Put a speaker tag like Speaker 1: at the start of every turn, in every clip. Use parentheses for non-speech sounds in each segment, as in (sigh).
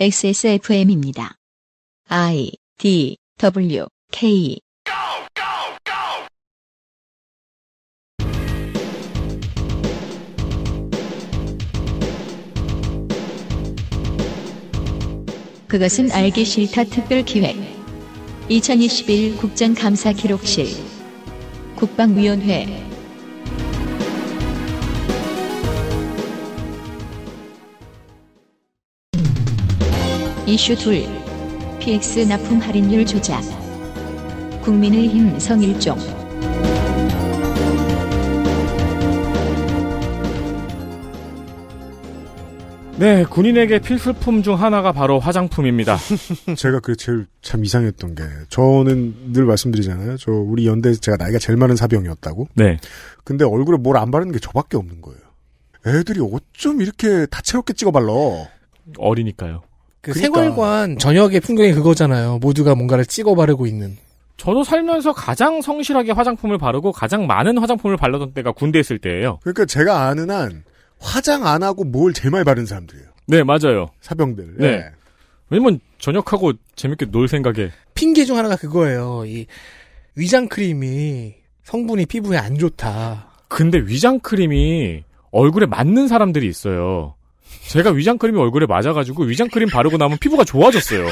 Speaker 1: XSFM입니다. I D W K
Speaker 2: 그것은 알기 싫다 특별 기획 2021 국정감사 기록실 국방위원회 이슈 둘 PX 납품 할인율 조작. 국민의힘 성일종. 네, 군인에게 필수품 중 하나가 바로 화장품입니다. (laughs) 제가 그 제일 참 이상했던 게
Speaker 1: 저는 늘 말씀드리잖아요. 저 우리 연대 제가 나이가 제일 많은 사병이었다고. 네. 근데 얼굴에 뭘 안 바르는 게 저밖에 없는 거예요. 애들이 어쩜 이렇게 다채롭게
Speaker 2: 찍어 발라. 어리니까요. 그 그러니까. 생활관 저녁의 풍경이 그거잖아요. 모두가 뭔가를 찍어 바르고 있는. 저도 살면서 가장 성실하게 화장품을 바르고 가장 많은 화장품을 발라던 때가 군대 있을 때예요.
Speaker 1: 그러니까 제가 아는 한 화장 안 하고 뭘 제일 많이 바른
Speaker 2: 사람들이에요. 네, 맞아요. 사병들. 네. 네. 왜냐면 저녁하고 재밌게 놀 생각에. 핑계 중 하나가 그거예요. 이 위장 크림이 성분이 피부에 안 좋다. 근데 위장 크림이 얼굴에 맞는 사람들이 있어요. 제가 위장크림이 얼굴에 맞아가지고 위장크림 바르고 나면 피부가 좋아졌어요.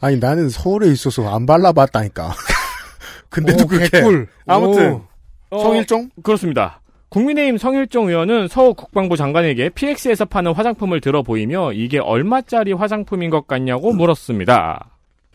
Speaker 1: 아니 나는 서울에 있어서 안 발라봤다니까. (laughs) 근데도 오, 그렇게. 개꿀. 아무튼 오.
Speaker 2: 어, 성일종 그렇습니다. 국민의힘 성일종 의원은 서울 국방부 장관에게 PX에서 파는 화장품을 들어 보이며 이게 얼마짜리 화장품인 것 같냐고 물었습니다.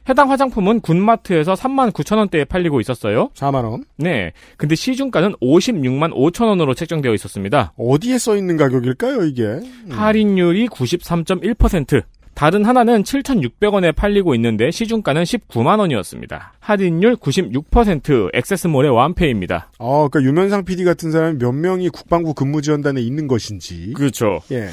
Speaker 2: 해당 화장품은 군마트에서 3만 9천 원대에 팔리고 있었어요. 4만 원. 네. 근데 시중가는 56만 5천 원으로 책정되어 있었습니다. 어디에 써 있는 가격일까요, 이게? 음. 할인율이 93.1%. 다른 하나는 7,600원에 팔리고 있는데 시중가는 19만 원이었습니다. 할인율 96% 액세스몰의 완패입니다.
Speaker 1: 아, 그니까 유면상 PD 같은 사람이 몇 명이 국방부 근무지원단에 있는 것인지. 그렇죠. 예.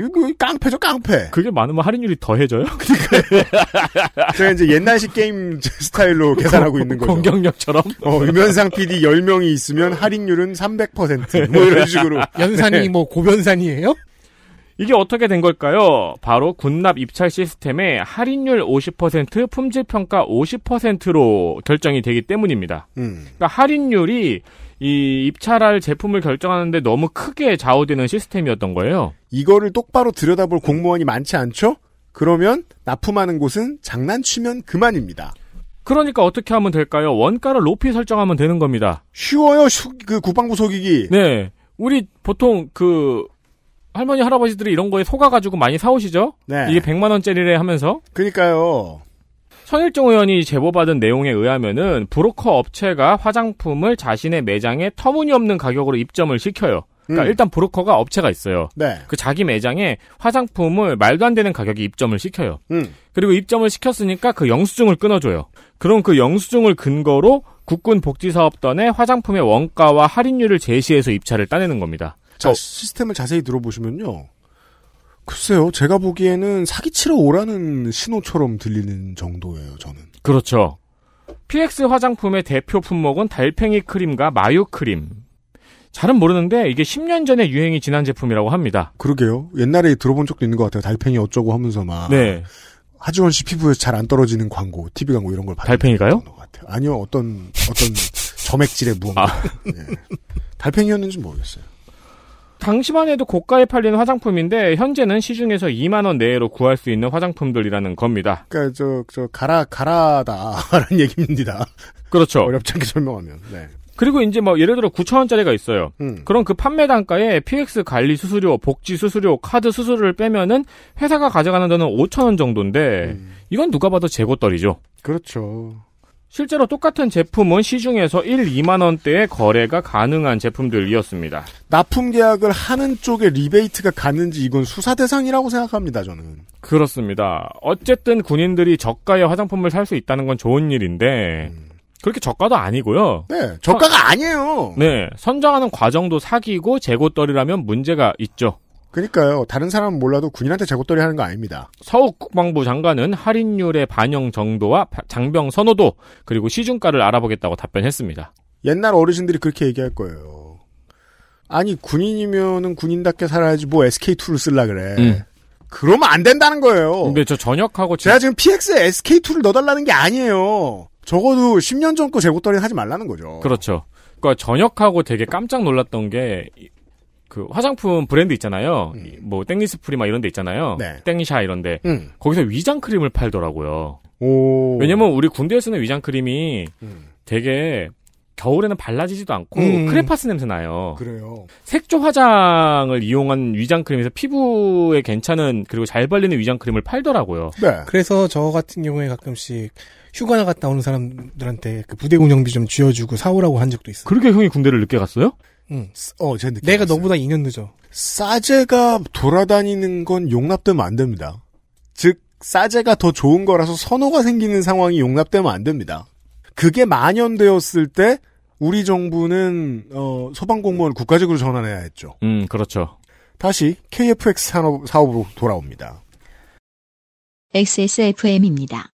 Speaker 1: 이거 깡패죠, 깡패. 그게 많으면 할인율이 더해져요? 그러니까 (laughs) 제가 이제 옛날식 게임 스타일로 (laughs) 계산하고 있는 거죠. 공격력처럼. 어, 유면상 PD 10명이 있으면 할인율은 300%뭐 이런 식으로. 연산이 네. 뭐 고변산이에요?
Speaker 2: 이게 어떻게 된 걸까요? 바로 군납 입찰 시스템의 할인율 50%, 품질 평가 50%로 결정이 되기 때문입니다. 음. 그러니까 할인율이 이 입찰할 제품을 결정하는데 너무 크게 좌우되는 시스템이었던 거예요.
Speaker 1: 이거를 똑바로 들여다볼 공무원이 많지 않죠? 그러면 납품하는 곳은 장난치면
Speaker 2: 그만입니다. 그러니까 어떻게 하면 될까요? 원가를 높이 설정하면 되는 겁니다. 쉬워요, 그 국방부 속이기. 네. 우리 보통 그 할머니 할아버지들이 이런 거에 속아가지고 많이 사오시죠? 네. 이게 100만 원짜리래 하면서. 그니까요. 러 천일종 의원이 제보받은 내용에 의하면은 브로커 업체가 화장품을 자신의 매장에 터무니없는 가격으로 입점을 시켜요. 그러니까 음. 일단 브로커가 업체가 있어요. 네. 그 자기 매장에 화장품을 말도 안 되는 가격에 입점을 시켜요. 음. 그리고 입점을 시켰으니까 그 영수증을 끊어줘요. 그럼 그 영수증을 근거로 국군 복지사업단에 화장품의 원가와 할인율을 제시해서 입찰을 따내는 겁니다. 자, 어.
Speaker 1: 시스템을 자세히 들어보시면요. 글쎄요, 제가 보기에는 사기치러 오라는 신호처럼 들리는 정도예요,
Speaker 2: 저는. 그렇죠. PX 화장품의 대표 품목은 달팽이 크림과 마요 크림. 잘은 모르는데 이게 10년 전에 유행이 지난 제품이라고 합니다. 그러게요.
Speaker 1: 옛날에 들어본 적도 있는 것 같아요. 달팽이 어쩌고 하면서 막. 네. 하지원 씨 피부에서 잘 안 떨어지는 광고, TV 광고 이런 걸봤어요 달팽이가요? 아니요, 어떤, 어떤 (laughs) 점액질의 무언가. 아. 네.
Speaker 2: 달팽이였는지 모르겠어요. 당시만 해도 고가에 팔리는 화장품인데 현재는 시중에서 2만 원 내외로 구할 수 있는 화장품들이라는 겁니다.
Speaker 1: 그러니까 저저 저 가라 가라다라는 (laughs) 얘기입니다. 그렇죠. 어렵지 않게 설명하면. 네.
Speaker 2: 그리고 이제 뭐 예를 들어 9천 원짜리가 있어요. 음. 그럼 그 판매 단가에 PX 관리 수수료, 복지 수수료, 카드 수수료를 빼면은 회사가 가져가는 돈은 5천 원 정도인데 음. 이건 누가 봐도 재고떨이죠. 그렇죠. 실제로 똑같은 제품은 시중에서 1, 2만 원대의 거래가 가능한 제품들이었습니다. 납품
Speaker 1: 계약을 하는 쪽에 리베이트가 갔는지
Speaker 2: 이건 수사 대상이라고 생각합니다, 저는. 그렇습니다. 어쨌든 군인들이 저가의 화장품을 살 수 있다는 건 좋은 일인데 음. 그렇게 저가도 아니고요. 네, 저가가 선, 아니에요. 네, 선정하는 과정도 사기고 재고떨이라면 문제가 있죠. 그러니까요.
Speaker 1: 다른 사람은 몰라도 군인한테 재고떨이 하는 거 아닙니다.
Speaker 2: 서욱 국방부 장관은 할인율의 반영 정도와 장병 선호도 그리고 시중가를 알아보겠다고 답변했습니다. 옛날 어르신들이
Speaker 1: 그렇게 얘기할 거예요. 아니 군인이면은 군인답게 살아야지 뭐 SK2를 쓸라 그래. 음. 그러면 안 된다는 거예요. 근데 저 전역하고 제가 지금 PX에 SK2를 넣어달라는 게 아니에요. 적어도 10년 전 거 재고떨이 하지 말라는 거죠.
Speaker 2: 그렇죠. 그러니까 전역하고 되게 깜짝 놀랐던 게그 화장품 브랜드 있잖아요. 음. 뭐 땡리스프리 막 이런 데 있잖아요. 네. 땡샤 이런 데. 음. 거기서 위장 크림을 팔더라고요. 오. 왜냐면 우리 군대에 쓰는 위장 크림이 음. 되게 겨울에는 발라지지도 않고 음. 크레파스 냄새 나요. 그래요. 색조 화장을 이용한 위장 크림에서 피부에 괜찮은 그리고 잘 발리는 위장 크림을 팔더라고요. 네.
Speaker 1: 그래서 저 같은 경우에 가끔씩 휴가 나 갔다 오는 사람들한테 그 부대 운영비
Speaker 2: 좀 쥐어주고 사오라고 한 적도 있어요. 그렇게 형이 군대를 늦게 갔어요?
Speaker 1: 응. 어, 제 내가 너보다 2년 늦어. 싸제가 돌아다니는 건 용납되면 안 됩니다. 즉, 싸제가 더 좋은 거라서 선호가 생기는 상황이 용납되면 안 됩니다. 그게 만연되었을 때 우리 정부는 어, 소방공무원 국가직으로 전환해야 했죠.
Speaker 2: 음, 그렇죠.
Speaker 1: 다시 KFX 산업 사업으로 돌아옵니다.
Speaker 2: XSFM입니다.